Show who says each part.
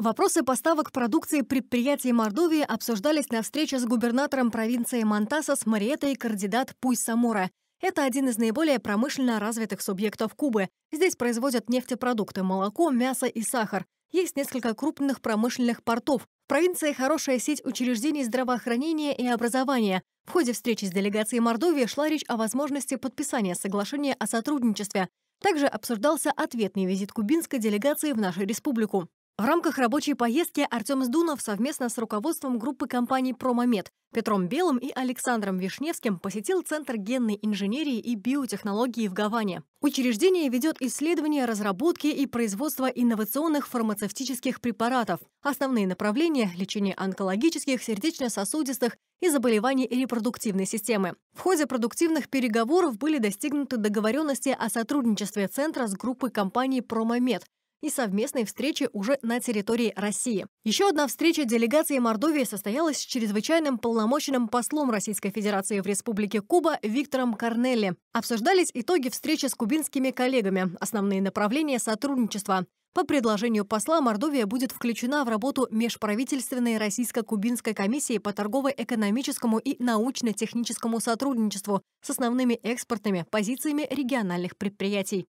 Speaker 1: Вопросы поставок продукции предприятий Мордовии обсуждались на встрече с губернатором провинции С Мариэтой кандидат Пуй-Самора. Это один из наиболее промышленно развитых субъектов Кубы. Здесь производят нефтепродукты, молоко, мясо и сахар. Есть несколько крупных промышленных портов. В провинции хорошая сеть учреждений здравоохранения и образования. В ходе встречи с делегацией Мордовии шла речь о возможности подписания соглашения о сотрудничестве. Также обсуждался ответный визит кубинской делегации в нашу республику. В рамках рабочей поездки Артем Сдунов совместно с руководством группы компаний «Промомед» Петром Белым и Александром Вишневским посетил Центр генной инженерии и биотехнологии в Гаване. Учреждение ведет исследования разработки и производства инновационных фармацевтических препаратов. Основные направления – лечение онкологических, сердечно-сосудистых и заболеваний репродуктивной системы. В ходе продуктивных переговоров были достигнуты договоренности о сотрудничестве Центра с группой компаний «Промомед», и совместной встречи уже на территории России. Еще одна встреча делегации Мордовии состоялась с чрезвычайным полномоченным послом Российской Федерации в Республике Куба Виктором Корнелли. Обсуждались итоги встречи с кубинскими коллегами, основные направления сотрудничества. По предложению посла, Мордовия будет включена в работу Межправительственной Российско-Кубинской комиссии по торгово-экономическому и научно-техническому сотрудничеству с основными экспортными позициями региональных предприятий.